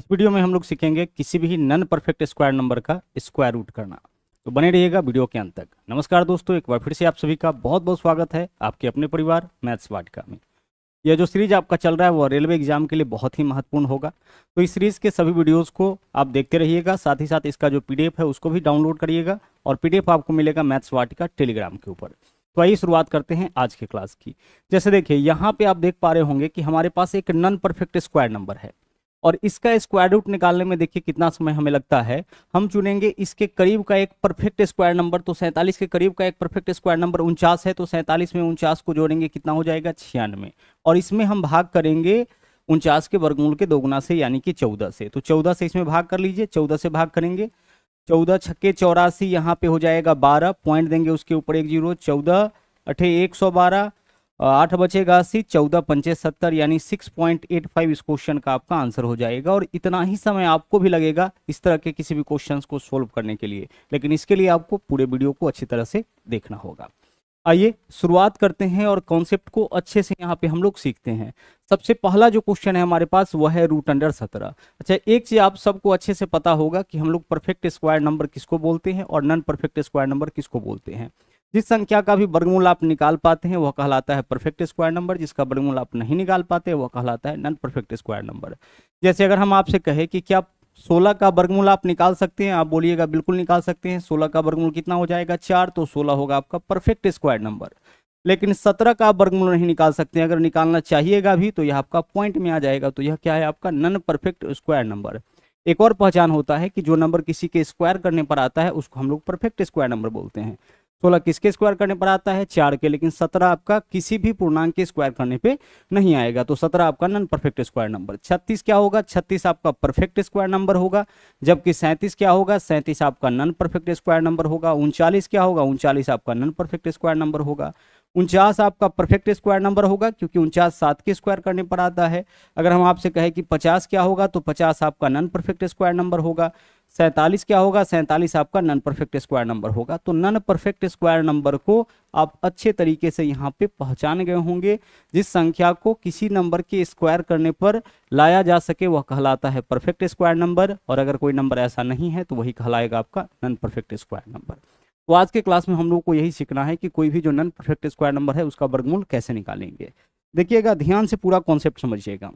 इस वीडियो में हम लोग सीखेंगे किसी भी नन परफेक्ट स्क्वायर नंबर का स्क्वायर रूट करना तो बने रहिएगा वीडियो के अंत तक नमस्कार दोस्तों एक बार फिर से आप सभी का बहुत बहुत स्वागत है आपके अपने परिवार मैथ्स वाटिका में यह जो सीरीज आपका चल रहा है वो रेलवे एग्जाम के लिए बहुत ही महत्वपूर्ण होगा तो इस सीरीज के सभी वीडियोस को आप देखते रहिएगा साथ ही साथ इसका जो पीडीएफ है उसको भी डाउनलोड करिएगा और पीडीएफ आपको मिलेगा मैथ्स वाटिका टेलीग्राम के ऊपर तो आइए शुरुआत करते हैं आज के क्लास की जैसे देखिए यहाँ पे आप देख पा रहे होंगे कि हमारे पास एक नन परफेक्ट स्क्वायर नंबर है और इसका स्क्वायर रूट निकालने में देखिए कितना समय हमें लगता है हम चुनेंगे इसके करीब का एक परफेक्ट स्क्वायर नंबर तो सैंतालीस के करीब का एक परफेक्ट स्क्वायर नंबर उनचास है तो सैंतालीस में उनचास को जोड़ेंगे कितना हो जाएगा छियानवे और इसमें हम भाग करेंगे उनचास के वर्गमूल के दोगुना से यानी कि चौदह से तो चौदह से इसमें भाग कर लीजिए चौदह से भाग करेंगे चौदह छक्के चौरासी यहाँ पे हो जाएगा बारह पॉइंट देंगे उसके ऊपर एक जीरो चौदह अठे एक सौ बारह आठ बचेगा अस्सी चौदह पंचे सत्तर यानी सिक्स पॉइंट एट फाइव इस क्वेश्चन का आपका आंसर हो जाएगा और इतना ही समय आपको भी लगेगा इस तरह के किसी भी क्वेश्चन को सोल्व करने के लिए लेकिन इसके लिए आपको पूरे वीडियो को अच्छी तरह से देखना होगा आइए शुरुआत करते हैं और कॉन्सेप्ट को अच्छे से यहाँ पे हम लोग सीखते हैं सबसे पहला जो क्वेश्चन है हमारे पास वह है रूट अंडर सत्रह अच्छा एक चीज आप सबको अच्छे से पता होगा कि हम लोग परफेक्ट स्क्वायर नंबर किसको बोलते हैं और नॉन परफेक्ट स्क्वायर नंबर किसको बोलते हैं जिस संख्या का भी वर्गमूल आप निकाल पाते हैं वह कहलाता है परफेक्ट स्क्वायर नंबर जिसका वर्गमूल आप नहीं निकाल पाते वह कहलाता है नॉन परफेक्ट स्क्वायर नंबर जैसे अगर हम आपसे कहें कि क्या सोलह का वर्गमूल आप निकाल सकते हैं आप बोलिएगा बिल्कुल निकाल सकते हैं सोलह का वर्गमूल कितना हो जाएगा चार तो सोलह होगा आपका परफेक्ट स्क्वायर नंबर लेकिन सत्रह का वर्गमूल नहीं निकाल सकते हैं अगर निकालना चाहिएगा भी तो यह आपका पॉइंट में आ जाएगा तो यह क्या है आपका नन परफेक्ट स्क्वायर नंबर एक और पहचान होता है कि जो नंबर किसी के स्क्वायर करने पर आता है उसको हम लोग परफेक्ट स्क्वायर नंबर बोलते हैं सोलह किसके स्क्वायर करने पर आता है चार के लेकिन सत्रह आपका किसी भी पूर्णांक के स्क्वायर करने पे नहीं आएगा तो सत्रह आपका नॉन परफेक्ट स्क्वायर नंबर छत्तीस क्या होगा छत्तीस आपका परफेक्ट स्क्वायर नंबर होगा जबकि सैंतीस क्या होगा सैंतीस आपका नॉन परफेक्ट स्क्वायर नंबर होगा उनचालीस क्या होगा उनचालीस आपका नॉन परफेक्ट स्क्वायर नंबर होगा उनचास आपका परफेक्ट स्क्वायर नंबर होगा क्योंकि उनचास सात के स्क्वायर करने पर आता है अगर हम आपसे कहें कि पचास क्या होगा तो पचास आपका नॉन परफेक्ट स्क्वायर नंबर होगा सैंतालीस क्या होगा सैंतालीस आपका नन परफेक्ट स्क्वायर नंबर होगा तो नन परफेक्ट स्क्वायर नंबर को आप अच्छे तरीके से यहाँ पे पहचान गए होंगे जिस संख्या को किसी नंबर के स्क्वायर करने पर लाया जा सके वह कहलाता है परफेक्ट स्क्वायर नंबर और अगर कोई नंबर ऐसा नहीं है तो वही कहलाएगा आपका नन परफेक्ट स्क्वायर नंबर तो आज के क्लास में हम लोग को यही सीखना है कि कोई भी जो नन परफेक्ट स्क्वायर नंबर है उसका वर्गमूल कैसे निकालेंगे देखिएगा ध्यान से पूरा कॉन्सेप्ट समझिएगा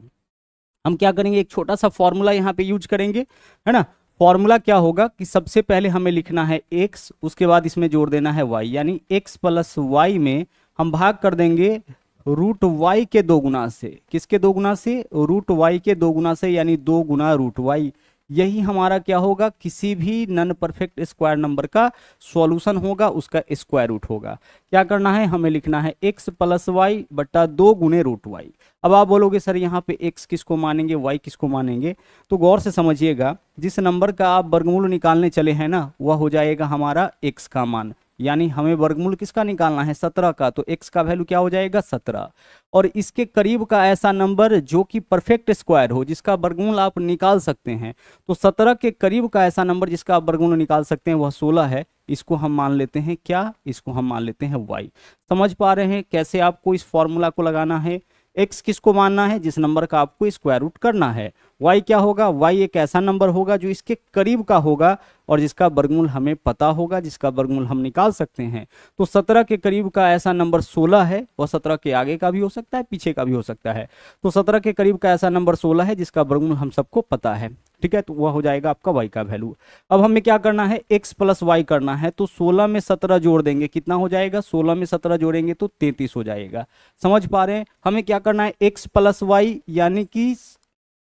हम क्या करेंगे एक छोटा सा फॉर्मूला यहाँ पे यूज करेंगे है ना फॉर्मूला क्या होगा कि सबसे पहले हमें लिखना है एक्स उसके बाद इसमें जोड़ देना है वाई यानी एक्स प्लस वाई में हम भाग कर देंगे रूट वाई के दो गुना से किसके दो गुना से रूट वाई के दो गुना से यानी दो गुना रूट वाई यही हमारा क्या होगा किसी भी नन परफेक्ट स्क्वायर नंबर का सॉल्यूशन होगा उसका स्क्वायर रूट होगा क्या करना है हमें लिखना है एक्स प्लस वाई बट्टा दो गुने रूट वाई अब आप बोलोगे सर यहाँ पे एक्स किसको मानेंगे वाई किसको मानेंगे तो गौर से समझिएगा जिस नंबर का आप वर्गमूल निकालने चले हैं ना वह हो जाएगा हमारा एक्स का मान यानी हमें वर्गमूल किसका निकालना है सत्रह का तो एक्स का वैल्यू क्या हो जाएगा सत्रह और इसके करीब का ऐसा नंबर जो कि परफेक्ट स्क्वायर हो जिसका वर्गमूल आप निकाल सकते हैं तो सत्रह के करीब का ऐसा नंबर जिसका आप वर्गमूल निकाल सकते हैं वह सोलह है इसको हम मान लेते हैं क्या इसको हम मान लेते हैं वाई समझ पा रहे हैं कैसे आपको इस फॉर्मूला को लगाना है एक्स किसको मानना है जिस नंबर का आपको स्क्वायर रूट करना है वाई क्या होगा वाई एक ऐसा नंबर होगा जो इसके करीब का होगा और जिसका वर्गमूल हमें पता होगा जिसका वर्गमूल हम निकाल सकते हैं तो सत्रह के करीब का ऐसा नंबर सोलह है वह सत्रह के आगे का भी हो सकता है पीछे का भी हो सकता है तो सत्रह के करीब का ऐसा नंबर सोलह है जिसका वर्गमूल हम सबको पता है ठीक है तो वह हो जाएगा आपका वाई का वैल्यू अब हमें क्या करना है एक्स प्लस वाई करना है तो सोलह में सत्रह जोड़ देंगे कितना हो जाएगा सोलह में सत्रह जोड़ेंगे तो तैतीस हो जाएगा समझ पा रहे हैं हमें क्या करना है एक्स प्लस वाई यानी कि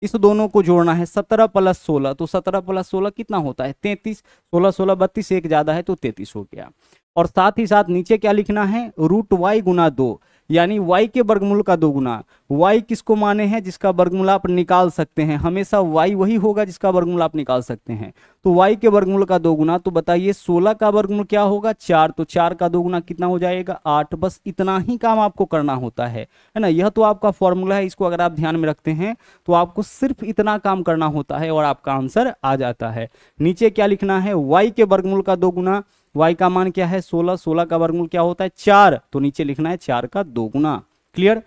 इस दोनों को जोड़ना है सत्रह प्लस सोलह तो सत्रह प्लस सोलह कितना होता है तैतीस सोलह सोलह बत्तीस एक ज्यादा है तो तैतीस हो गया और साथ ही साथ नीचे क्या लिखना है रूट वाई गुना दो यानी y के वर्गमूल का दोगुना y किसको माने हैं जिसका वर्गमूल आप निकाल सकते हैं हमेशा y वही होगा जिसका वर्गमूल आप निकाल सकते हैं तो वाई के वर्गमूल का दो गुना तो बताइए सोलह का वर्गमूल क्या होगा चार तो चार का दो गुना कितना हो जाएगा आठ बस इतना ही काम आपको करना होता है है ना यह तो आपका फॉर्मूला है इसको अगर आप ध्यान में रखते हैं तो आपको सिर्फ इतना काम करना होता है और आपका आंसर आ जाता है नीचे क्या लिखना है वाई के वर्गमूल का दो गुना वाई का मान क्या है सोलह सोलह का वर्गमूल क्या होता है चार तो नीचे लिखना है चार का दो गुना क्लियर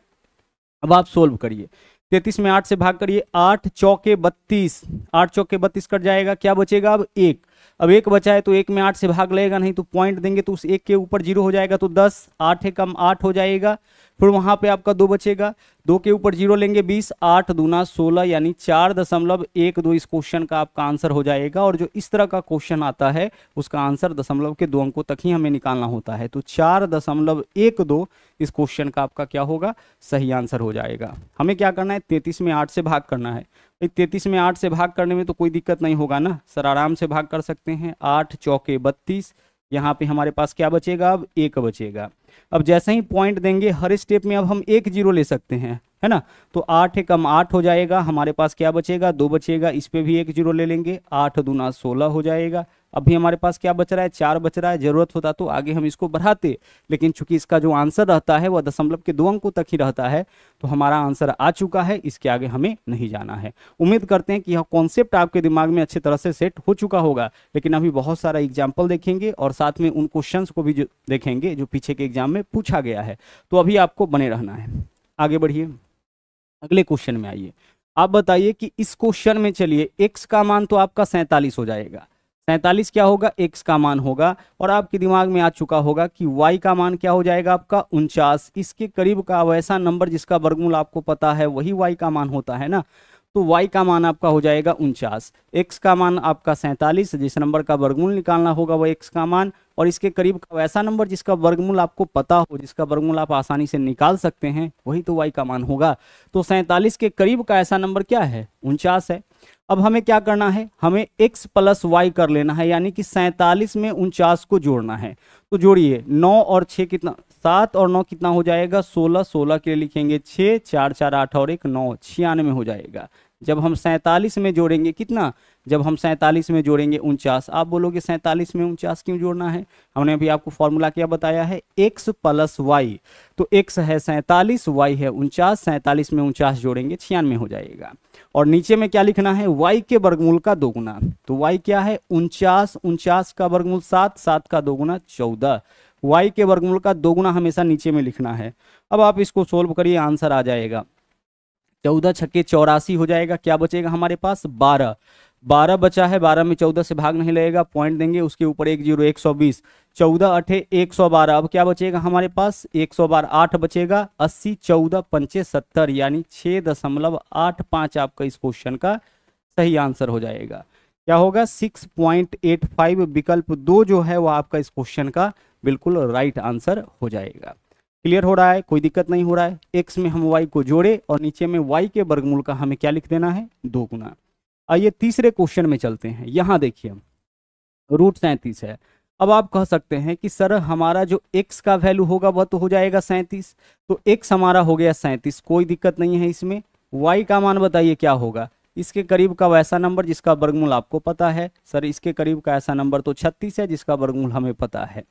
अब आप सोल्व करिए तैतीस में आठ से भाग करिए आठ चौके बत्तीस आठ चौके बत्तीस कट जाएगा क्या बचेगा अब एक अब एक बचा है तो एक में आठ से भाग लेगा नहीं तो पॉइंट देंगे तो उस एक के ऊपर जीरो हो जाएगा तो दस आठ कम आठ हो जाएगा फिर वहाँ पे आपका दो बचेगा दो के ऊपर जीरो लेंगे बीस आठ दूना सोलह यानी चार दशमलव एक दो इस क्वेश्चन का आपका आंसर हो जाएगा और जो इस तरह का क्वेश्चन आता है उसका आंसर दशमलव के दो अंकों तक ही हमें निकालना होता है तो चार दशमलव एक दो इस क्वेश्चन का आपका क्या होगा सही आंसर हो जाएगा हमें क्या करना है तैतीस में आठ से भाग करना है तो तैतीस में आठ से भाग करने में तो कोई दिक्कत नहीं होगा ना सर आराम से भाग कर सकते हैं आठ चौके बत्तीस यहाँ पे हमारे पास क्या बचेगा अब एक बचेगा अब जैसे ही पॉइंट देंगे हर स्टेप में अब हम एक जीरो ले सकते हैं है ना तो आठ एकम आठ हो जाएगा हमारे पास क्या बचेगा दो बचेगा इस पर भी एक जीरो ले लेंगे आठ दूना सोलह हो जाएगा अभी हमारे पास क्या बच रहा है चार बच रहा है जरूरत होता तो आगे हम इसको बढ़ाते लेकिन चूंकि इसका जो आंसर रहता है वह दशमलव के दो अंकों तक ही रहता है तो हमारा आंसर आ चुका है इसके आगे हमें नहीं जाना है उम्मीद करते हैं कि यह कॉन्सेप्ट आपके दिमाग में अच्छी तरह से सेट हो चुका होगा लेकिन अभी बहुत सारा एग्जाम्पल देखेंगे और साथ में उन क्वेश्चन को भी जो देखेंगे जो पीछे के एग्जाम में पूछा गया है तो अभी आपको बने रहना है आगे बढ़िए अगले क्वेश्चन में आइए आप बताइए कि इस क्वेश्चन में चलिए एक्स का मान तो आपका सैंतालीस हो जाएगा सैंतालीस क्या होगा एक्स का मान होगा और आपके दिमाग में आ चुका होगा कि वाई का मान क्या हो जाएगा आपका उनचास इसके करीब का वैसा नंबर जिसका वर्गमूल आपको पता है वही वाई का मान होता है ना तो y का मान आपका हो जाएगा उनचास x का मान आपका सैंतालीस जिस नंबर का वर्गमूल निकालना होगा वह x का मान और इसके करीब का वैसा नंबर जिसका वर्गमूल आपको पता हो जिसका वर्गमूल आप आसानी से निकाल सकते हैं वही तो वाई का मान होगा तो सैंतालीस के करीब का ऐसा नंबर क्या है उनचास है अब हमें क्या करना है हमें x प्लस वाई कर लेना है यानी कि सैंतालीस में उनचास को जोड़ना है तो जोड़िए नौ और छः कितना सात और नौ कितना हो जाएगा सोलह सोलह के लिए लिखेंगे छः चार चार आठ और एक नौ छियानवे हो जाएगा जब हम सैंतालीस में जोड़ेंगे कितना जब हम सैंतालीस में जोड़ेंगे उनचास आप बोलोगे सैंतालीस में उनचास क्यों जोड़ना है हमने अभी आपको फॉर्मूला क्या बताया है एक्स प्लस वाई तो एक्स है सैंतालीस वाई है उनचास सैंतालीस में उनचास जोड़ेंगे छियानवे हो जाएगा और नीचे में क्या लिखना है वाई के वर्गमूल का दोगुना तो वाई क्या है उनचास उनचास का वर्गमूल सात सात का दोगुना चौदह वाई के वर्गमूल का दोगुना हमेशा नीचे में लिखना है अब आप इसको सोल्व करिए आंसर आ जाएगा चौदह छक्के चौरासी हो जाएगा क्या बचेगा हमारे पास बारह बारह बचा है बारह में चौदह से भाग नहीं लगेगा पॉइंट देंगे उसके ऊपर एक जीरो एक सौ बीस चौदह अठे एक सौ बारह अब क्या बचेगा हमारे पास एक सौ बारह आठ बचेगा अस्सी चौदह पंचे सत्तर यानी छः दशमलव आठ पाँच आपका इस क्वेश्चन का सही आंसर हो जाएगा क्या होगा सिक्स पॉइंट एट फाइव विकल्प दो जो है वह आपका इस क्वेश्चन का बिल्कुल राइट आंसर हो जाएगा क्लियर हो रहा है कोई दिक्कत नहीं हो रहा है एक्स में हम वाई को जोड़े और नीचे में वाई के वर्गमूल का हमें क्या लिख देना है दो गुना आइए तीसरे क्वेश्चन में चलते हैं यहां देखिए रूट सैंतीस है अब आप कह सकते हैं कि सर हमारा जो x का वैल्यू होगा वह तो हो जाएगा सैंतीस तो x हमारा हो गया सैंतीस कोई दिक्कत नहीं है इसमें y का मान बताइए क्या होगा इसके करीब का वैसा नंबर जिसका वर्गमूल आपको पता है सर इसके करीब का ऐसा नंबर तो छत्तीस है जिसका वर्गमूल हमें पता है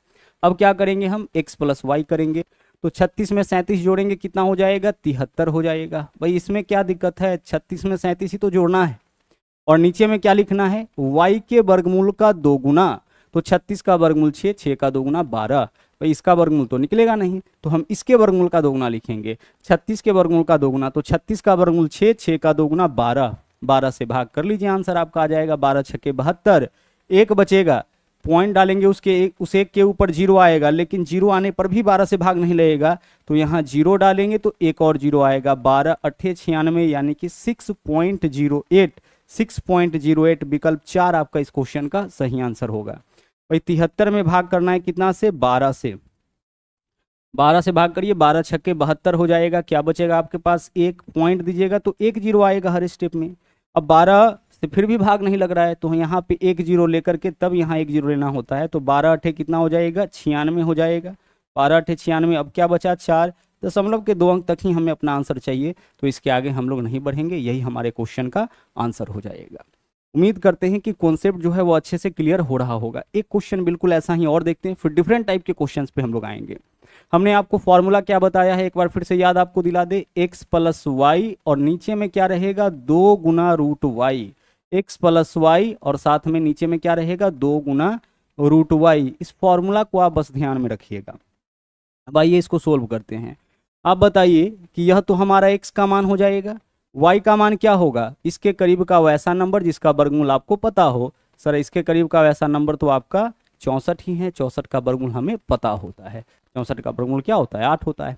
अब क्या करेंगे हम x प्लस वाई करेंगे तो छत्तीस में सैंतीस जोड़ेंगे कितना हो जाएगा तिहत्तर हो जाएगा भाई इसमें क्या दिक्कत है छत्तीस में सैंतीस ही तो जोड़ना है और नीचे में क्या लिखना है वाई के वर्गमूल का दो गुना तो छत्तीस का वर्गमूल छः छः का दो गुना बारह भाई इसका वर्गमूल तो निकलेगा नहीं तो हम इसके वर्गमूल का दोगुना लिखेंगे छत्तीस के वर्गमूल का दोगुना तो छत्तीस का वर्गमूल छः छः का दोगुना बारह बारह से भाग कर लीजिए आंसर आपका आ जाएगा बारह छके बहत्तर एक बचेगा पॉइंट डालेंगे उसके एक उस एक के ऊपर जीरो आएगा लेकिन जीरो आने पर भी बारह से भाग नहीं लगेगा तो यहाँ जीरो डालेंगे तो एक और जीरो आएगा बारह अट्ठे छियानवे यानी कि सिक्स पॉइंट जीरो एट 6.08 विकल्प चार आपका इस क्वेश्चन का सही आंसर होगा भाई तिहत्तर में भाग करना है कितना से बारह से बारह से भाग करिए बारह छक्के बहत्तर हो जाएगा क्या बचेगा आपके पास एक पॉइंट दीजिएगा तो एक जीरो आएगा हर स्टेप में अब बारह से फिर भी भाग नहीं लग रहा है तो यहाँ पे एक जीरो लेकर के तब यहाँ एक जीरो लेना होता है तो बारह अठे कितना हो जाएगा छियानवे हो जाएगा बारह अठे छियानवे अब क्या बचा चार दशमलव तो मतलब के दो अंक तक ही हमें अपना आंसर चाहिए तो इसके आगे हम लोग नहीं बढ़ेंगे यही हमारे क्वेश्चन का आंसर हो जाएगा उम्मीद करते हैं कि कॉन्सेप्ट जो है वो अच्छे से क्लियर हो रहा होगा एक क्वेश्चन बिल्कुल ऐसा ही और देखते हैं फिर डिफरेंट टाइप के क्वेश्चन पे हम लोग आएंगे हमने आपको फॉर्मूला क्या बताया है एक बार फिर से याद आपको दिला दे एक्स प्लस वाई और नीचे में क्या रहेगा दो गुना root y x plus y और साथ में नीचे में क्या रहेगा दो गुना रूट वाई इस फॉर्मूला को आप बस ध्यान में रखिएगा अब आइए इसको सोल्व करते हैं आप बताइए कि यह तो हमारा एक्स का मान हो जाएगा वाई का मान क्या होगा इसके करीब का वैसा नंबर जिसका वर्गमूल आपको पता हो सर इसके करीब का वैसा नंबर तो आपका चौंसठ ही है चौंसठ का वर्गमूल हमें पता होता है चौंसठ का वर्गमूल क्या होता है आठ होता है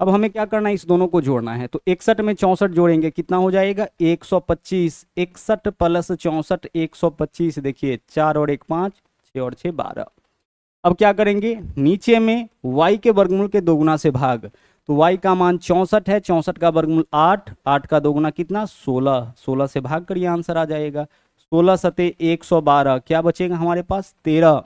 अब हमें क्या करना है इस दोनों को जोड़ना है तो इकसठ में चौंसठ जोड़ेंगे कितना हो जाएगा एक सौ पच्चीस इकसठ प्लस चौंसठ एक सौ पच्चीस देखिए चार और एक पाँच छः और छः बारह अब क्या करेंगे नीचे में y के वर्गमूल के दोगुना से भाग तो y का मान चौंसठ है चौंसठ का वर्गमूल आठ आठ का दोगुना कितना सोलह सोलह से भाग कर ये आंसर आ जाएगा सोलह सते एक सौ बारह क्या बचेगा हमारे पास तेरह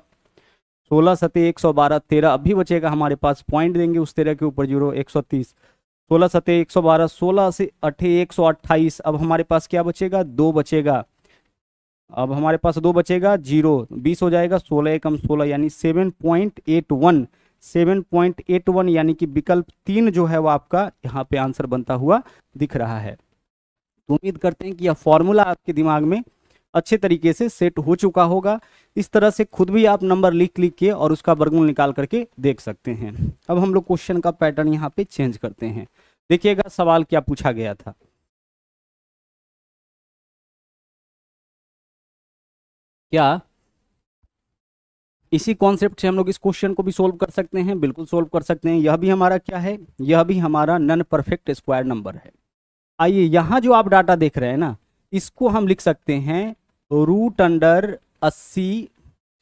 सोलह सते एक सौ बारह तेरह अभी बचेगा हमारे पास पॉइंट देंगे उस तेरह के ऊपर जीरो एक सौ तीस सोलह सते एक सौ बारह सोलह से अठे एक सौ अट्ठाईस अब हमारे पास क्या बचेगा दो बचेगा अब हमारे पास दो बचेगा जीरो बीस हो जाएगा सोलह एकम सोलह यानी seven point eight one seven point eight one यानी कि विकल्प तीन जो है वो आपका यहाँ पे आंसर बनता हुआ दिख रहा है तो उम्मीद करते हैं कि यह फॉर्मूला आपके दिमाग में अच्छे तरीके से सेट हो चुका होगा इस तरह से खुद भी आप नंबर लिख लिख के और उसका वर्गमूल निकाल करके देख सकते हैं अब हम लोग क्वेश्चन का पैटर्न यहाँ पे चेंज करते हैं देखिएगा सवाल क्या पूछा गया था क्या इसी कॉन्सेप्ट से हम लोग इस क्वेश्चन को भी सोल्व कर सकते हैं बिल्कुल सोल्व कर सकते हैं यह भी हमारा क्या है यह भी हमारा नन परफेक्ट स्क्वायर नंबर है आइए यहाँ जो आप डाटा देख रहे हैं ना इसको हम लिख सकते हैं रूट अंडर अस्सी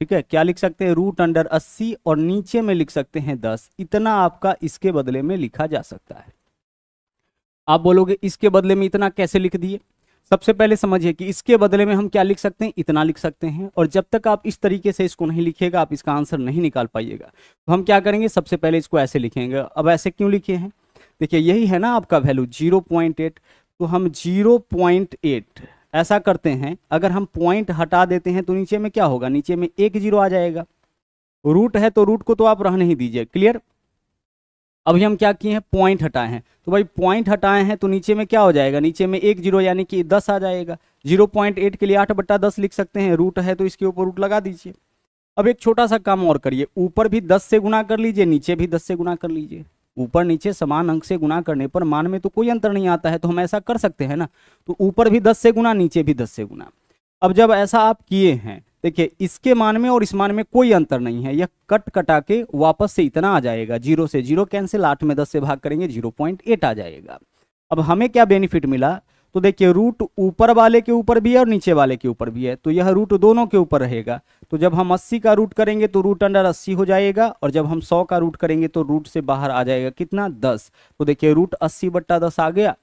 ठीक है क्या लिख सकते हैं रूट अंडर अस्सी और नीचे में लिख सकते हैं दस इतना आपका इसके बदले में लिखा जा सकता है आप बोलोगे इसके बदले में इतना कैसे लिख दिए सबसे पहले समझिए कि इसके बदले में हम क्या लिख सकते हैं इतना लिख सकते हैं और जब तक आप इस तरीके से इसको नहीं लिखिएगा आप इसका आंसर नहीं निकाल पाइएगा तो हम क्या करेंगे सबसे पहले इसको ऐसे लिखेंगे अब ऐसे क्यों लिखे हैं देखिए यही है ना आपका वैल्यू जीरो पॉइंट एट तो हम जीरो पॉइंट एट ऐसा करते हैं अगर हम पॉइंट हटा देते हैं तो नीचे में क्या होगा नीचे में एक जीरो आ जाएगा रूट है तो रूट को तो आप रहने ही दीजिए क्लियर अभी हम क्या किए हैं पॉइंट हटाए हैं तो भाई पॉइंट हटाए हैं तो नीचे में क्या हो जाएगा नीचे में एक जीरो यानी कि दस आ जाएगा जीरो पॉइंट एट के लिए आठ बट्टा दस लिख सकते हैं रूट है तो इसके ऊपर रूट लगा दीजिए अब एक छोटा सा काम और करिए ऊपर भी दस से गुना कर लीजिए नीचे भी दस से गुना कर लीजिए ऊपर नीचे समान अंक से गुना करने पर मान में तो कोई अंतर नहीं आता है तो हम ऐसा कर सकते हैं ना तो ऊपर भी दस से गुना नीचे भी दस से गुना अब जब ऐसा आप किए हैं देखिए इसके मान में और इस मान में कोई अंतर नहीं है यह कट कटा के वापस से इतना आ जाएगा जीरो से जीरो कैंसिल आठ में दस से भाग करेंगे जीरो पॉइंट एट आ जाएगा अब हमें क्या बेनिफिट मिला तो देखिए रूट ऊपर वाले के ऊपर भी है और नीचे वाले के ऊपर भी है तो यह रूट दोनों के ऊपर रहेगा तो जब हम अस्सी का रूट करेंगे तो रूट अंडर अस्सी हो जाएगा और जब हम सौ का रूट करेंगे तो रूट से बाहर आ जाएगा कितना दस तो देखिए रूट अस्सी बट्टा दस आ गया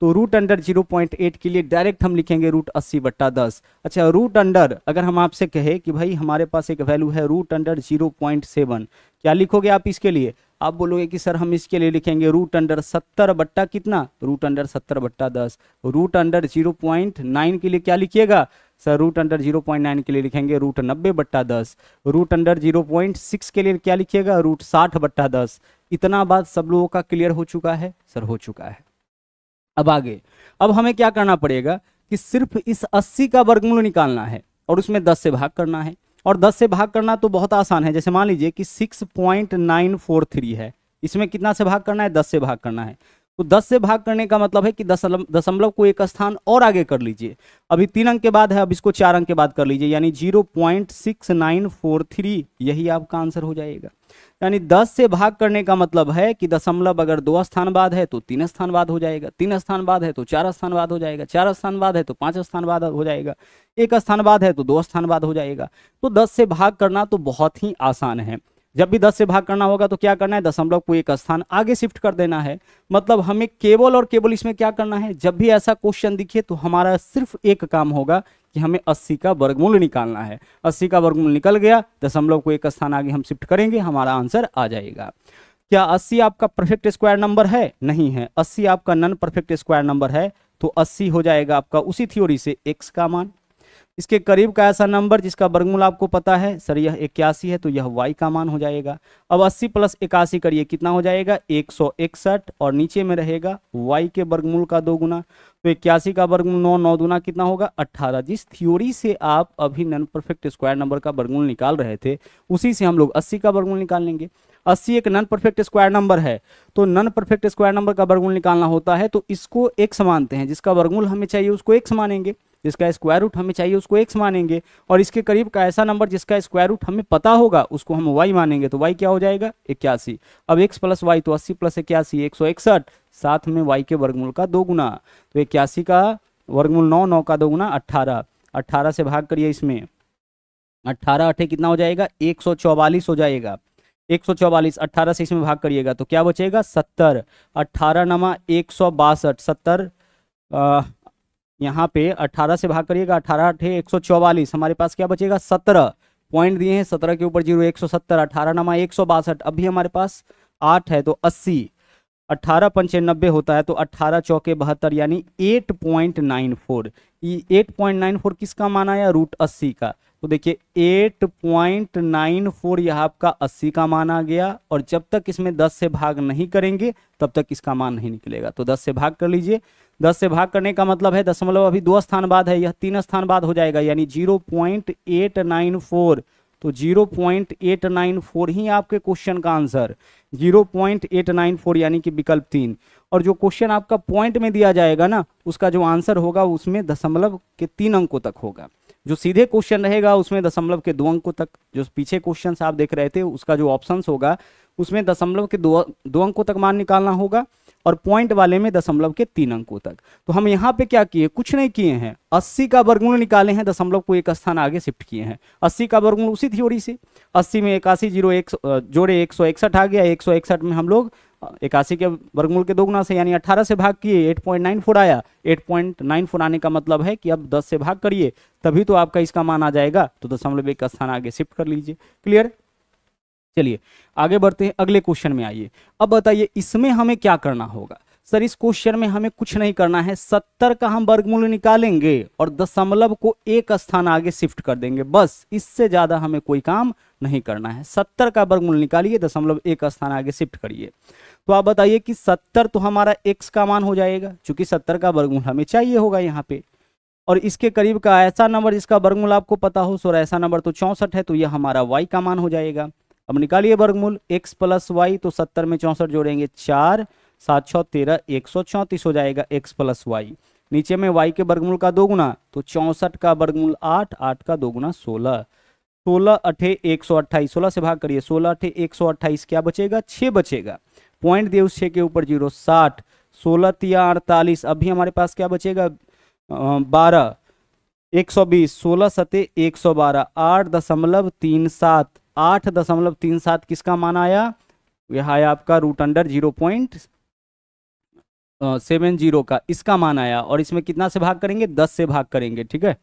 तो root under zero point eight के लिए डायरेक्ट हम लिखेंगे रूट अस्सी बट्टा दस अच्छा रूट अंडर अगर हम आपसे कहे कि भाई हमारे पास एक वैल्यू है root under zero point seven क्या लिखोगे आप इसके लिए आप बोलोगे कि सर हम इसके लिए लिखेंगे रूट अंडर सत्तर बट्टा कितना रूट तो अंडर सत्तर बट्टा दस root under zero point nine के लिए क्या लिखिएगा sir root under zero point nine के लिए लिखेंगे रूट नब्बे बट्टा दस root under zero point six के लिए क्या लिखिएगा रूट साठ बट्टा दस इतना बात सब लोगों का क्लियर हो चुका है सर हो चुका है अब आगे अब हमें क्या करना पड़ेगा कि सिर्फ इस अस्सी का वर्गमूल निकालना है और उसमें दस से भाग करना है और 10 से भाग करना तो बहुत आसान है जैसे मान लीजिए कि 6.943 है इसमें कितना से भाग करना है 10 से भाग करना है तो 10 से भाग करने का मतलब है कि दशमलव को एक स्थान और आगे कर लीजिए अभी तीन अंक के बाद है अब इसको चार अंक के बाद कर लीजिए यानी zero point six nine four three यही आपका आंसर हो जाएगा यानी 10 से भाग करने का मतलब है कि दशमलव अगर दो स्थान बाद है तो तीन स्थान बाद हो जाएगा तीन स्थान बाद है तो चार स्थान बाद हो जाएगा चार स्थान बाद है तो पांच स्थान बाद हो जाएगा एक स्थान बाद है तो दो स्थान बाद हो जाएगा तो दस से भाग करना तो बहुत ही आसान है जब भी दस से भाग करना होगा तो क्या करना है दशमलव को एक स्थान आगे शिफ्ट कर देना है मतलब हमें केवल और केवल इसमें क्या करना है जब भी ऐसा क्वेश्चन दिखे तो हमारा सिर्फ एक काम होगा कि हमें 80 का वर्गमूल निकालना है 80 का वर्गमूल निकल गया दशमलव को एक स्थान आगे हम शिफ्ट करेंगे हमारा आंसर आ जाएगा क्या अस्सी आपका परफेक्ट स्क्वायर नंबर है नहीं है अस्सी आपका नन परफेक्ट स्क्वायर नंबर है तो अस्सी हो जाएगा आपका उसी थ्योरी से एक्स का मान इसके करीब का ऐसा नंबर जिसका वर्गमूल आपको पता है सर यह इक्यासी है तो यह वाई का मान हो जाएगा अब 80 प्लस इक्यासी करिए कितना हो जाएगा एक और नीचे में रहेगा वाई के वर्गमूल का दो गुना तो इक्यासी का वर्गमूल नौ नौ दुना कितना होगा अट्ठारह जिस थ्योरी से आप अभी नन परफेक्ट स्क्वायर नंबर का वर्गमूल निकाल रहे थे उसी से हम लोग अस्सी का वर्गमूल निकाल लेंगे अस्सी एक नन परफेक्ट स्क्वायर नंबर है तो नन परफेक्ट स्क्वायर नंबर का वर्गमूल निकालना होता है तो इसको एक समानते हैं जिसका वर्गमूल हमें चाहिए उसको एक समानेंगे जिसका स्क्वायर रूट हमें चाहिए उसको एक्स मानेंगे और इसके करीब का ऐसा नंबर जिसका स्क्वायर रूट हमें पता होगा उसको हम वाई मानेंगे तो वाई क्या हो जाएगा इक्यासी अब एक्स प्लस वाई तो अस्सी प्लस इक्यासी एक सौ इकसठ साथ में वाई के वर्गमूल का दो गुना तो इक्यासी का वर्गमूल नौ नौ का दो गुना अट्ठारह अट्ठारह से भाग करिए इसमें अट्ठारह अठे कितना हो जाएगा एक सौ चौवालीस हो जाएगा एक सौ चौवालीस अट्ठारह से इसमें भाग करिएगा तो क्या बचेगा सत्तर अट्ठारह नमा एक सौ बासठ सत्तर यहाँ पे 18 से भाग करिएगा अठारह अठे एक हमारे पास क्या बचेगा 17 पॉइंट दिए हैं 17 के ऊपर जीरो एक सौ सत्तर अठारह नमा एक सौ बासठ अभी हमारे पास आठ है तो अस्सी पंचे नब्बे होता है तो अट्ठारह चौके बहत्तर यानी एट पॉइंट नाइन फोर ये एट पॉइंट नाइन फोर किसका माना या रूट अस्सी का तो देखिए एट पॉइंट नाइन फोर यह आपका अस्सी का मान आ गया और जब तक इसमें दस से भाग नहीं करेंगे तब तक इसका मान नहीं निकलेगा तो दस से भाग कर लीजिए दस से भाग करने का मतलब है दशमलव अभी दो स्थान बाद है यह तीन स्थान बाद हो जाएगा यानी zero point eight nine four तो zero point eight nine four ही आपके क्वेश्चन का answer zero point eight nine four यानी कि विकल्प तीन और जो क्वेश्चन आपका पॉइंट में दिया जाएगा ना उसका जो आंसर होगा उसमें दशमलव के तीन अंकों तक होगा जो सीधे क्वेश्चन रहेगा उसमें दशमलव के दो अंकों तक जो पीछे क्वेश्चन आप देख रहे थे उसका जो ऑप्शन होगा उसमें दशमलव के दो दो अंकों तक मान निकालना होगा और पॉइंट वाले में दशमलव के तीन अंकों तक तो हम यहाँ पे क्या किए कुछ नहीं किए हैं अस्सी का वर्गमूल निकाले हैं दशमलव को एक स्थान आगे शिफ्ट किए हैं अस्सी का वर्गमूल उसी थ्योरी से अस्सी में इक्यासी जीरो एक जोड़े एक सौ इकसठ आ गया एक सौ इकसठ में हम लोग इक्यासी के वर्गमूल के दोगुना से यानी अठारह से भाग किए एट पॉइंट नाइन फोर आया एट पॉइंट नाइन फोर आने का मतलब है कि अब दस से भाग करिए तभी तो आपका इसका मान आ जाएगा तो दशमलव एक स्थान आगे शिफ्ट कर लीजिए क्लियर चलिए आगे बढ़ते हैं अगले क्वेश्चन में आइए अब बताइए इसमें हमें क्या करना होगा सर इस क्वेश्चन में हमें कुछ नहीं करना है सत्तर का हम वर्गमूल निकालेंगे और दशमलव को एक स्थान आगे शिफ्ट कर देंगे बस इससे ज्यादा हमें कोई काम नहीं करना है सत्तर का वर्गमूल निकालिए दशमलव एक स्थान आगे शिफ्ट करिए तो आप बताइए कि सत्तर तो हमारा एक्स का मान हो जाएगा चूंकि सत्तर का वर्गमूल हमें चाहिए होगा यहाँ पे और इसके करीब का ऐसा नंबर जिसका वर्गमूल आपको पता हो सो ऐसा नंबर तो चौंसठ है तो यह हमारा वाई का मान हो जाएगा अब निकालिए वर्गमूल एक्स प्लस वाई तो सत्तर में चौंसठ जोड़ेंगे चार सात छः तेरह एक सौ चौंतीस हो जाएगा एक्स प्लस वाई नीचे में वाई के वर्गमूल का दोगुना तो चौंसठ का वर्गमूल आठ आठ का दोगुना सोलह सोलह अठे एक सौ अट्ठाईस सोलह से भाग करिए सोलह अठे एक सौ अट्ठाईस क्या बचेगा छः बचेगा पॉइंट दे उस छः के ऊपर जीरो साठ सोलह तिया अड़तालीस अभी हमारे पास क्या बचेगा बारह एक सौ बीस सोलह सते एक सौ बारह आठ दशमलव तीन सात आठ दशमलव तीन सात किसका मान आया यह आया आपका root under zero point seven zero का इसका मान आया और इसमें कितना से भाग करेंगे दस से भाग करेंगे ठीक है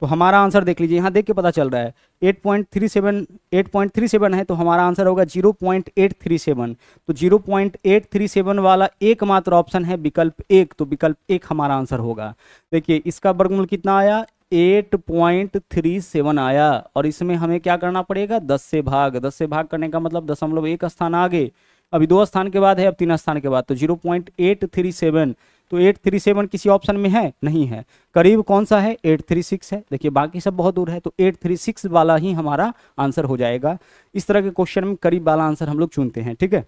तो हमारा आंसर देख लीजिए यहाँ देख के पता चल रहा है eight point three seven eight point three seven है तो हमारा आंसर होगा zero point eight three seven तो zero point eight three seven वाला एकमात्र ऑप्शन है विकल्प एक तो विकल्प एक हमारा आंसर होगा देखिए इसका वर्गमूल कितना आया 8.37 आया और इसमें हमें क्या करना पड़ेगा दस से भाग दस से भाग करने का मतलब दशमलव एक स्थान आगे अभी दो स्थान के बाद है अब तीन स्थान के बाद तो 0.837 तो 837 किसी ऑप्शन में है नहीं है करीब कौन सा है 836 है देखिए बाकी सब बहुत दूर है तो 836 वाला ही हमारा आंसर हो जाएगा इस तरह के क्वेश्चन में करीब वाला आंसर हम लोग चुनते हैं ठीक है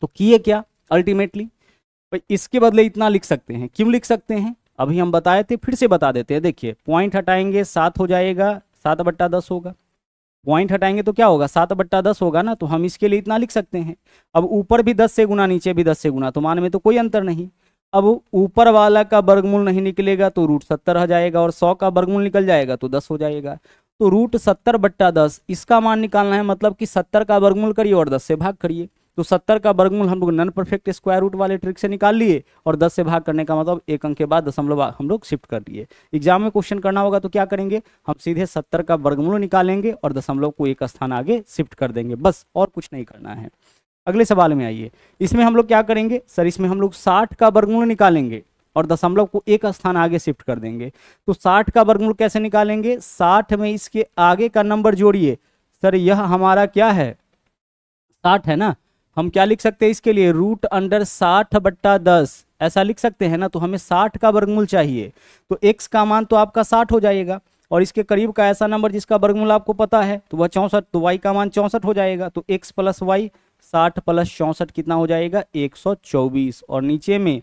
तो किए क्या अल्टीमेटली इसके बदले इतना लिख सकते हैं क्यों लिख सकते हैं अभी हम बताए थे फिर से बता देते हैं देखिए पॉइंट हटाएंगे सात हो जाएगा सात बट्टा दस होगा पॉइंट हटाएंगे तो क्या होगा सात बट्टा दस होगा ना तो हम इसके लिए इतना लिख सकते हैं अब ऊपर भी दस से गुना नीचे भी दस से गुना तो मान में तो कोई अंतर नहीं अब ऊपर वाला का वर्गमूल नहीं निकलेगा तो रूट सत्तर आ जाएगा और सौ का वर्गमूल निकल जाएगा तो दस हो जाएगा तो रूट सत्तर बट्टा दस इसका मान निकालना है मतलब कि सत्तर का वर्गमूल करिए और दस से भाग करिए तो सत्तर का वर्गमूल हम लोग नन परफेक्ट स्क्वायर रूट वाले ट्रिक से निकाल लिए और दस से भाग करने का मतलब एक अंक के बाद दशमलव हम लोग शिफ्ट कर लिए एग्जाम में क्वेश्चन करना होगा तो क्या करेंगे हम सीधे सत्तर का वर्गमूल निकालेंगे और दशमलव को एक स्थान आगे शिफ्ट कर देंगे बस और कुछ नहीं करना है अगले सवाल में आइए इसमें हम लोग क्या करेंगे सर इसमें हम लोग साठ का वर्गमूल निकालेंगे और दशमलव को एक स्थान आगे शिफ्ट कर देंगे तो साठ का वर्गमूल कैसे निकालेंगे साठ में इसके आगे का नंबर जोड़िए सर यह हमारा क्या है साठ है ना हम क्या लिख सकते हैं इसके लिए रूट अंडर साठ बट्टा दस ऐसा लिख सकते हैं ना तो हमें साठ का वर्गमूल चाहिए तो एक्स का मान तो आपका साठ हो जाएगा और इसके करीब का ऐसा नंबर जिसका वर्गमूल आपको पता है तो वह चौंसठ तो वाई का मान चौंसठ हो जाएगा तो एक्स प्लस वाई साठ प्लस चौंसठ कितना हो जाएगा एक सौ चौबीस और नीचे में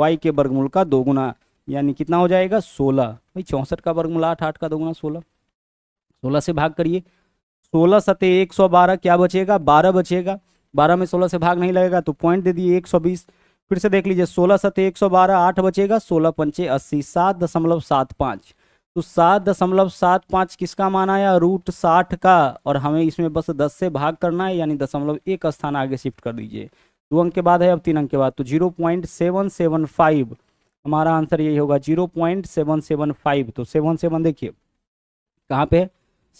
वाई के वर्गमूल का दोगुना यानी कितना हो जाएगा सोलह भाई चौंसठ का वर्गमूल आठ आठ का दोगुना सोलह सोलह से भाग करिए सोलह सतह एक सौ बारह क्या बचेगा बारह बचेगा बारह में सोलह से भाग नहीं लगेगा तो पॉइंट दे दिए एक सौ बीस फिर से देख लीजिए सोलह सत्य एक सौ बारह आठ बचेगा सोलह पंचे अस्सी सात दशमलव सात पाँच तो सात दशमलव सात पाँच किसका मान आया रूट साठ का और हमें इसमें बस दस से भाग करना है यानी दशमलव एक स्थान आगे शिफ्ट कर दीजिए दो अंक के बाद है अब तीन अंक के बाद तो zero point seven seven five हमारा आंसर यही होगा zero point seven seven five तो सेवन सेवन देखिए कहाँ पे है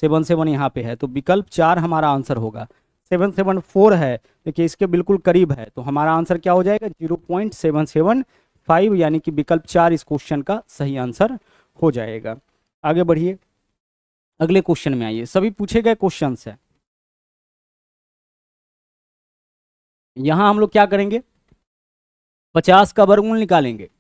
सेवन सेवन यहाँ पे है तो विकल्प चार हमारा आंसर होगा सेवन सेवन फोर है देखिए इसके बिल्कुल करीब है तो हमारा आंसर क्या हो जाएगा zero point seven seven five यानी कि विकल्प चार इस क्वेश्चन का सही आंसर हो जाएगा आगे बढ़िए अगले क्वेश्चन में आइए सभी पूछे गए क्वेश्चन है यहां हम लोग क्या करेंगे पचास का वर्गमूल निकालेंगे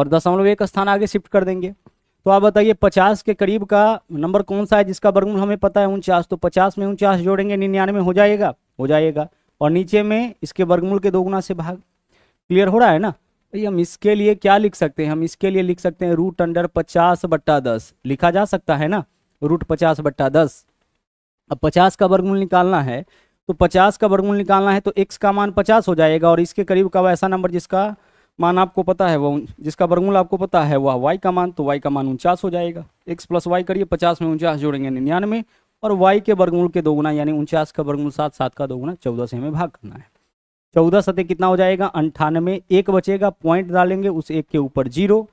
और दशमलव एक स्थान आगे शिफ्ट कर देंगे तो आप बताइए पचास के करीब का नंबर कौन सा है जिसका वर्गमूल हमें पता है उनचास तो पचास में उनचास जोड़ेंगे निन्यानवे हो जाएगा हो जाएगा और नीचे में इसके वर्गमूल के दोगुना से भाग क्लियर हो रहा है ना भाई हम इसके लिए क्या लिख सकते हैं हम इसके लिए लिख सकते हैं रूट अंडर पचास बट्टा दस लिखा जा सकता है ना रूट पचास बट्टा दस अब पचास का वर्गमूल निकालना है तो पचास का वर्गमूल निकालना है तो एक्स का मान पचास हो जाएगा और इसके करीब का वैसा नंबर जिसका मान आपको पता है वो जिसका वर्गमूल आपको पता है वह वाई का मान तो वाई का मान उनचास हो जाएगा एक्स प्लस वाई करिए पचास में उनचास जोड़ेंगे निन्यानवे और वाई के वर्गमूल के दोगुना यानी उनचास का वर्गमूल सात सात का दोगुना चौदह से हमें भाग करना है चौदह सतह कितना हो जाएगा अंठानवे एक बचेगा पॉइंट डालेंगे उस एक के ऊपर जीरो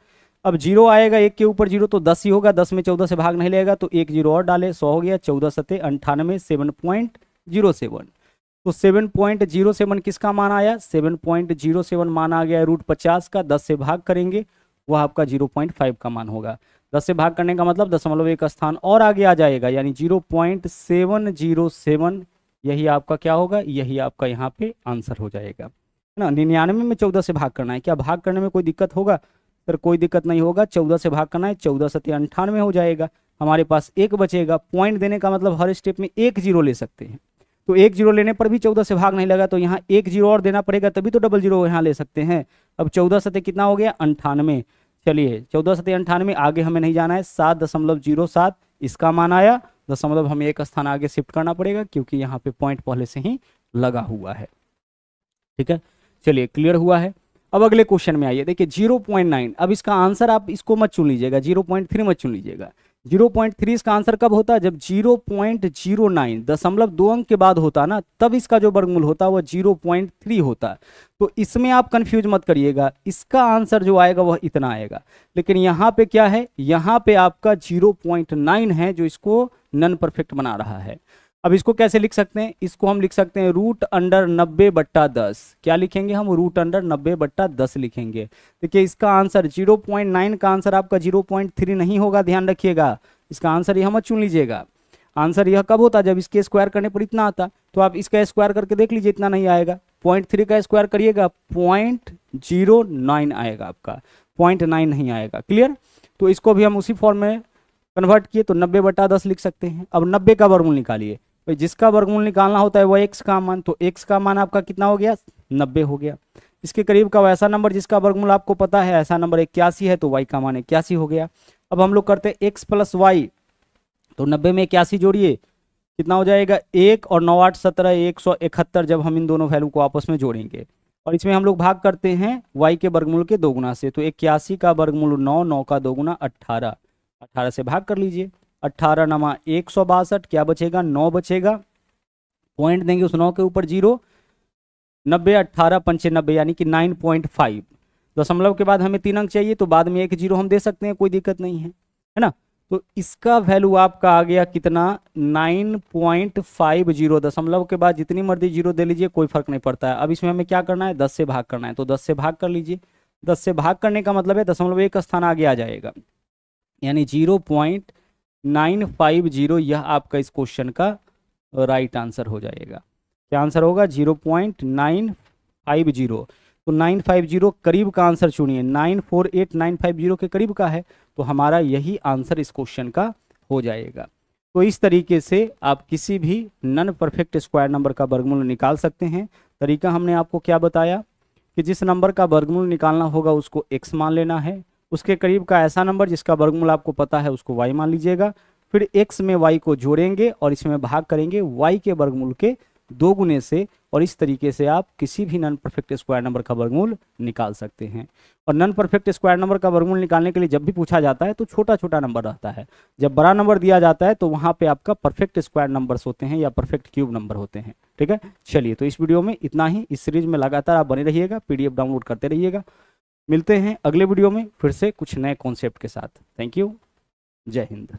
अब जीरो आएगा एक के ऊपर जीरो तो दस ही होगा दस में चौदह से भाग नहीं लेगा तो एक जीरो और डाले सौ हो गया चौदह सतह अंठानवे सेवन पॉइंट जीरो सेवन तो 7.07 किसका मान आया 7.07 मान आ गया रूट पचास का दस से भाग करेंगे वह आपका 0.5 का मान होगा दस से भाग करने का मतलब दशमलव एक स्थान और आगे आ जाएगा यानी 0.707 यही आपका क्या होगा यही आपका यहाँ पे आंसर हो जाएगा है ना निन्यानवे में चौदह से भाग करना है क्या भाग करने में कोई दिक्कत होगा सर कोई दिक्कत नहीं होगा चौदह से भाग करना है चौदह सत्य अंठानवे हो जाएगा हमारे पास एक बचेगा पॉइंट देने का मतलब हर स्टेप में एक जीरो ले सकते हैं तो एक जीरो लेने पर भी चौदह से भाग नहीं लगा तो यहाँ एक जीरो और देना पड़ेगा तभी तो डबल जीरो यहाँ ले सकते हैं अब चौदह सतह कितना हो गया अंठानवे चलिए चौदह सतह अंठानवे आगे हमें नहीं जाना है सात दशमलव जीरो सात इसका मान आया दशमलव हमें एक स्थान आगे शिफ्ट करना पड़ेगा क्योंकि यहाँ पे पॉइंट पहले से ही लगा हुआ है ठीक है चलिए क्लियर हुआ है अब अगले क्वेश्चन में आइए देखिए जीरो पॉइंट नाइन अब इसका आंसर आप इसको मत चुन लीजिएगा जीरो पॉइंट थ्री मत चुन लीजिएगा जीरो पॉइंट थ्री इसका आंसर कब होता है जब जीरो पॉइंट जीरो नाइन दशमलव दो अंक के बाद होता है ना तब इसका जो वर्गमूल होता है वह जीरो पॉइंट थ्री होता है तो इसमें आप कंफ्यूज मत करिएगा इसका आंसर जो आएगा वह इतना आएगा लेकिन यहाँ पे क्या है यहाँ पे आपका जीरो पॉइंट नाइन है जो इसको नन परफेक्ट बना रहा है अब इसको कैसे लिख सकते हैं इसको हम लिख सकते हैं रूट अंडर नब्बे बट्टा दस क्या लिखेंगे हम रूट अंडर नब्बे बट्टा दस लिखेंगे देखिए इसका आंसर जीरो पॉइंट नाइन का आंसर आपका जीरो पॉइंट थ्री नहीं होगा ध्यान रखिएगा इसका आंसर यह मत चुन लीजिएगा आंसर यह कब होता जब इसके स्क्वायर करने पर इतना आता तो आप इसका स्क्वायर करके देख लीजिए इतना नहीं आएगा पॉइंट थ्री का स्क्वायर करिएगा पॉइंट जीरो नाइन आएगा आपका पॉइंट नाइन नहीं आएगा क्लियर तो इसको भी हम उसी फॉर्म में कन्वर्ट किए तो नब्बे बटा दस लिख सकते हैं अब नब्बे का वर्मूल निकालिए भाई जिसका वर्गमूल निकालना होता है वो एक्स का मान तो एक्स का मान आपका कितना हो गया नब्बे हो गया इसके करीब का वैसा नंबर जिसका वर्गमूल आपको पता है ऐसा नंबर इक्यासी है तो वाई का मान इक्यासी हो गया अब हम लोग करते हैं एक्स प्लस वाई तो नब्बे में इक्यासी जोड़िए कितना हो जाएगा एक और नौ आठ सत्रह एक सौ इकहत्तर जब हम इन दोनों वैल्यू को आपस में जोड़ेंगे और इसमें हम लोग भाग करते हैं वाई के वर्गमूल के दोगुना से तो इक्यासी का वर्गमूल नौ नौ का दोगुना अट्ठारह अट्ठारह से भाग कर लीजिए अट्ठारह नवा एक सौ बासठ क्या बचेगा नौ बचेगा पॉइंट देंगे उस नौ के ऊपर जीरो नब्बे अट्ठारह नब्बे यानी कि नाइन पॉइंट फाइव दशमलव के बाद हमें तीन अंक चाहिए तो बाद में एक जीरो हम दे सकते हैं कोई दिक्कत नहीं है है ना तो इसका वैल्यू आपका आ गया कितना नाइन पॉइंट फाइव जीरो दशमलव के बाद जितनी मर्जी जीरो दे लीजिए कोई फर्क नहीं पड़ता है अब इसमें हमें क्या करना है दस से भाग करना है तो दस से भाग कर लीजिए दस से भाग करने का मतलब है दशमलव एक स्थान आगे आ जाएगा यानी zero point nine five zero यह आपका इस क्वेश्चन का राइट आंसर हो जाएगा क्या आंसर होगा zero point nine five zero तो नाइन फाइव जीरो करीब का आंसर चुनिए nine four eight nine five zero के करीब का है तो हमारा यही आंसर इस क्वेश्चन का हो जाएगा तो इस तरीके से आप किसी भी नन परफेक्ट स्क्वायर नंबर का वर्गमूल निकाल सकते हैं तरीका हमने आपको क्या बताया कि जिस नंबर का वर्गमूल निकालना होगा उसको एक्स मान लेना है उसके करीब का ऐसा नंबर जिसका वर्गमूल आपको पता है उसको वाई मान लीजिएगा फिर एक्स में वाई को जोड़ेंगे और इसमें भाग करेंगे वाई के वर्गमूल के दो गुने से और इस तरीके से आप किसी भी नॉन परफेक्ट स्क्वायर नंबर का वर्गमूल निकाल सकते हैं और नॉन परफेक्ट स्क्वायर नंबर का वर्गमूल निकालने के लिए जब भी पूछा जाता है तो छोटा छोटा नंबर रहता है जब बड़ा नंबर दिया जाता है तो वहाँ पे आपका परफेक्ट स्क्वायर नंबर्स होते हैं या परफेक्ट क्यूब नंबर होते हैं ठीक है चलिए तो इस वीडियो में इतना ही इस सीरीज में लगातार आप बने रहिएगा पीडीएफ डाउनलोड करते रहिएगा मिलते हैं अगले वीडियो में फिर से कुछ नए कॉन्सेप्ट के साथ थैंक यू जय हिंद